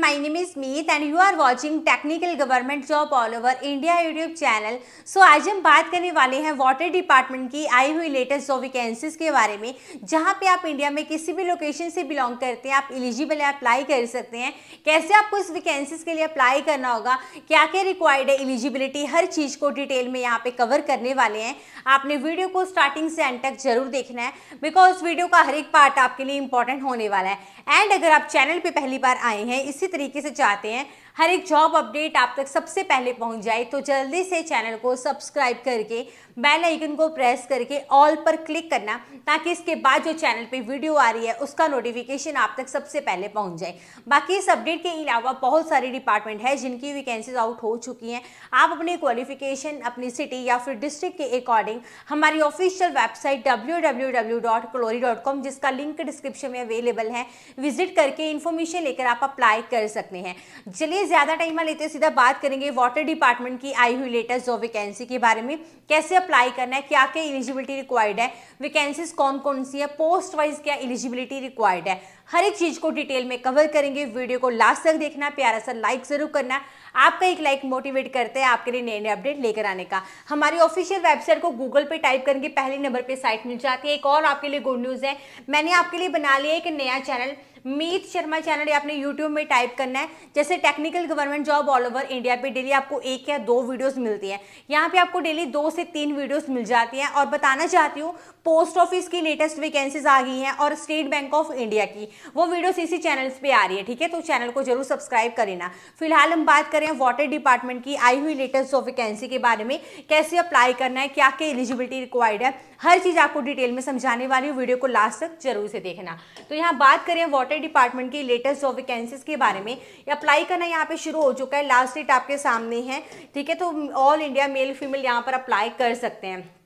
friend my name is Meet and you are watching technical government job all over India YouTube channel so आज हम बात करने वाले हैं वाटर डिपार्टमेंट की आई हुई लेटेस्ट जॉब वैकेंसीज के बारे में जहां पे आप इंडिया में किसी भी लोकेशन से बिलोंग करते हैं आप एलिजिबल है अप्लाई कर सकते हैं कैसे आपको इस वैकेंसीज के लिए अप्लाई करना होगा क्या क्या रिक्वायर्ड है एलिजिबिलिटी हर चीज़ को डिटेल में यहाँ पे कवर करने वाले हैं आपने वीडियो को स्टार्टिंग से एंड तक जरूर देखना है बिकॉज वीडियो का हर एक पार्ट आपके लिए इंपॉर्टेंट होने वाला है एंड अगर आप चैनल पर पहली बार आए हैं इसी तरीके से चाहते हैं हर एक जॉब अपडेट आप तक सबसे पहले पहुंच जाए तो जल्दी से चैनल को सब्सक्राइब करके बेल आइकन को प्रेस करके ऑल पर क्लिक करना ताकि इसके बाद जो चैनल पे वीडियो आ रही है उसका नोटिफिकेशन आप तक सबसे पहले पहुंच जाए बाकी इस अपडेट के अलावा बहुत सारी डिपार्टमेंट है जिनकी वैकेंसीज आउट हो चुकी हैं आप अपने क्वालिफिकेशन अपनी सिटी या फिर डिस्ट्रिक्ट के अकॉर्डिंग हमारी ऑफिशियल वेबसाइट डब्ल्यू जिसका लिंक डिस्क्रिप्शन में अवेलेबल है विजिट करके इन्फॉर्मेशन लेकर आप अप्लाई कर सकते हैं चलिए ज़्यादा टाइम लेते हैं सीधा बात करेंगे वाटर डिपार्टमेंट की आई हुई लेटेस्ट जो वैकेंसी के बारे में कैसे अप्लाई करना है क्या क्या एलिजिबिलिटी रिक्वायर्ड है वैकेंसीज कौन कौन सी है पोस्ट वाइज क्या एलिजिबिलिटी रिक्वायर्ड है हर एक चीज़ को डिटेल में कवर करेंगे वीडियो को लास्ट तक देखना प्यारा सा लाइक ज़रूर करना आपका एक लाइक मोटिवेट करते हैं आपके लिए नए नए अपडेट लेकर आने का हमारी ऑफिशियल वेबसाइट को गूगल पे टाइप करेंगे पहले नंबर पे साइट मिल जाती है एक और आपके लिए गुड न्यूज़ है मैंने आपके लिए बना लिया एक नया चैनल मीत शर्मा चैनल आपने यूट्यूब में टाइप करना है जैसे technical government job all over India पे डेली आपको एक या दो वीडियोस मिलती हैं यहाँ पे आपको डेली दो से तीन वीडियोस मिल जाती हैं और बताना चाहती हूँ पोस्ट ऑफिस की लेटेस्ट वैकेंसीज आ गई हैं और स्टेट बैंक ऑफ इंडिया की वो वीडियोस इसी चैनल्स पे आ रही है ठीक है तो चैनल को जरूर सब्सक्राइब करें ना फिलहाल हम बात करें वाटर डिपार्टमेंट की आई हुई लेटेस्ट ऑफ वैकेंसी के बारे में कैसे अप्लाई करना है क्या क्या एलिजिबिलिटी रिक्वायर्ड है हर चीज़ आपको डिटेल में समझाने वाली वीडियो को लास्ट तक जरूर से देखना तो यहाँ बात करें वाटर हमारे डिपार्टमेंट की लेटेस्ट जॉब वैकेंसीज के बारे में अप्लाई करना यहाँ पे शुरू हो चुका है लास्ट डेट आपके सामने है ठीक है तो ऑल इंडिया मेल फीमेल यहाँ पर अप्लाई कर सकते हैं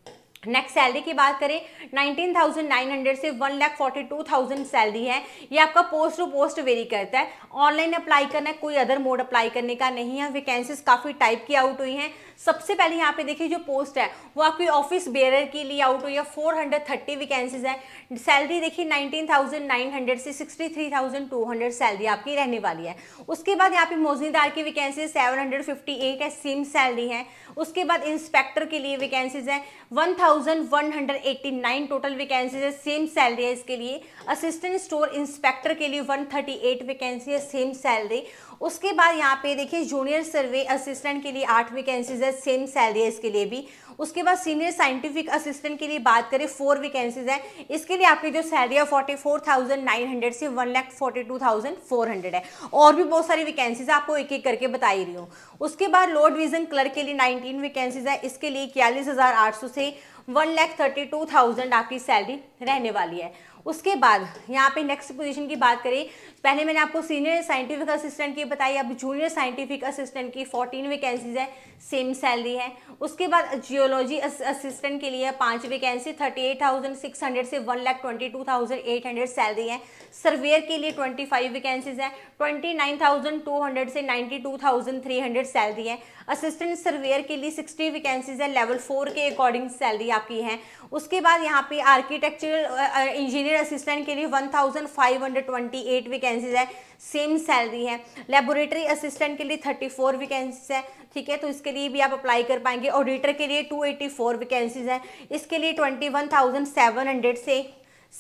नेक्स्ट सैलरी की बात करें 19,900 से one lakh forty two thousand salary है ये आपका पोस्ट टू पोस्ट वेरी करता है ऑनलाइन अप्लाई करना है कोई अदर मोड अप्लाई करने का नहीं है वैकेंसीज काफ़ी टाइप की आउट हुई हैं सबसे पहले यहाँ पे देखिए जो पोस्ट है वो आपकी ऑफिस बेरर के लिए आउट हुई है फोर हंड्रेड थर्टी वैकेंसीज है सैलरी देखिए नाइनटीन थाउजेंड नाइन हंड्रेड से sixty three thousand two hundred salary आपकी रहने वाली है उसके बाद यहाँ पे मोजनीदार की vacancy seven hundred fifty eight है सिम सैलरी है उसके बाद इंस्पेक्टर के लिए वैकेंसीज है वन 1189 टोटल वैकेंसीज है सेम सैलरी है इसके लिए असिस्टेंट स्टोर इंस्पेक्टर के लिए 138 वैकेंसी है सेम सैलरी उसके बाद यहाँ पे देखिए जूनियर सर्वे असिस्टेंट के लिए आठ वैकेंसीज है सेम सैलरीज के लिए भी उसके बाद सीनियर साइंटिफिक असिस्टेंट के लिए बात करें फोर वैकेंसीज हैं इसके लिए आपकी जो सैलरी है forty four thousand nine hundred से one lakh forty two thousand four hundred है और भी बहुत सारी वैकेंसीज आपको एक एक करके बता ही रही हूँ उसके बाद लोड डिवीजन क्लर्क के लिए नाइनटीन वैकेंसीज है इसके लिए इक्यालीस हज़ार आठ सौ से one lakh thirty two thousand आपकी सैलरी रहने वाली है उसके बाद यहाँ पे नेक्स्ट पोजीशन की बात करें पहले मैंने आपको सीनियर साइंटिफिक असिस्टेंट की बताई अब जूनियर साइंटिफिक असिस्टेंट की फोर्टीन वैकेंसीज है सेम सैलरी है उसके बाद जियोलॉजी असिस्टेंट के लिए पाँच vacancy thirty eight thousand six hundred से one lakh twenty two thousand eight hundred salary है सर्वेयर के लिए ट्वेंटी फाइव वैकेंसीज हैं twenty nine thousand two hundred से ninety two thousand three hundred salary है असिस्टेंट सर्वेयर के लिए सिक्सटी वैकेंसीज है लेवल फोर के अकॉर्डिंग सैलरी आपकी है उसके बाद यहाँ पे आर्किटेक्चरल इंजीनियर सीनियर असिस्टेंट के लिए 1528 वैकेंसीज है सेम सैलरी है लेबोरेटरी असिस्टेंट के लिए 34 वैकेंसीज है ठीक है तो इसके लिए भी आप अप्लाई कर पाएंगे ऑडिटर के लिए 284 वैकेंसीज हैं इसके लिए 21,700 से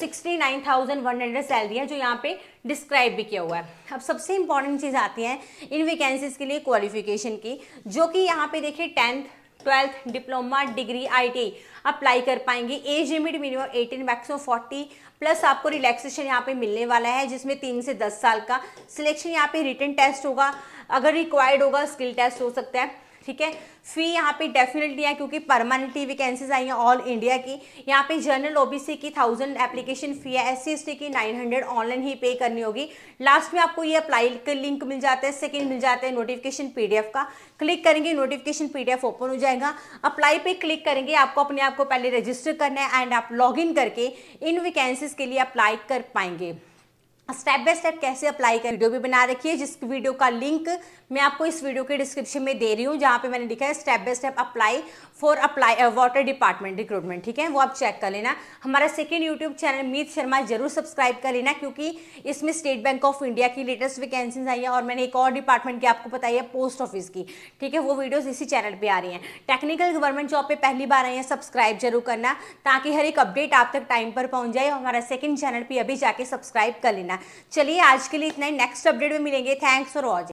69,100 सैलरी है जो यहाँ पे डिस्क्राइब भी किया हुआ है अब सबसे इंपॉर्टेंट चीज़ आती है इन वैकेंसीज के लिए क्वालिफिकेशन की जो कि यहाँ पे देखिए टेंथ ट्वेल्थ डिप्लोमा डिग्री आई अप्लाई कर पाएंगे age limit minimum eighteen maximum forty plus आपको रिलैक्सेशन यहाँ पे मिलने वाला है जिसमें तीन से दस साल का सिलेक्शन यहाँ पे रिटर्न टेस्ट होगा अगर रिक्वायर्ड होगा स्किल टेस्ट हो सकता है ठीक है फी यहाँ पे डेफिनेटली है क्योंकि परमानेंटली वैकेंसीज आई हैं ऑल इंडिया की यहाँ पे जनरल ओबीसी की थाउजेंड एप्लीकेशन फी है एस सी की नाइन हंड्रेड ऑनलाइन ही पे करनी होगी लास्ट में आपको ये अप्लाई का लिंक मिल जाता है सेकेंड मिल जाता है नोटिफिकेशन पीडीएफ का क्लिक करेंगे नोटिफिकेशन पीडीएफ ओपन हो जाएगा अप्लाई पे क्लिक करेंगे आपको अपने आप को पहले रजिस्टर करना है एंड आप लॉग इन करके इन वैकेंसीज के लिए अप्लाई कर पाएंगे स्टेप बाय स्टेप कैसे अप्लाई कर वीडियो भी बना रखी है जिस वीडियो का लिंक मैं आपको इस वीडियो के डिस्क्रिप्शन में दे रही हूँ जहाँ पे मैंने लिखा है step by step apply for apply water department recruitment ठीक है वो आप चेक कर लेना हमारा second YouTube channel Meet Sharma जरूर सब्सक्राइब कर लेना क्योंकि इसमें स्टेट बैंक ऑफ इंडिया की लेटेस्ट वैकेंसीज आई है और मैंने एक और डिपार्टमेंट की आपको बताई है पोस्ट ऑफिस की ठीक है वो वीडियोज़ इसी चैनल पर आ रही हैं टेक्निकल गवर्नमेंट जॉब पर पहली बार आई है सब्सक्राइब जरूर करना ताकि हर एक अपडेट आप तक टाइम पर पहुँच जाए और हमारा सेकेंड चैनल पर अभी जाके सब्सक्राइब कर लेना चलिए आज के लिए इतना ही नेक्स्ट अपडेट में मिलेंगे थैंक्स फॉर वॉचिंग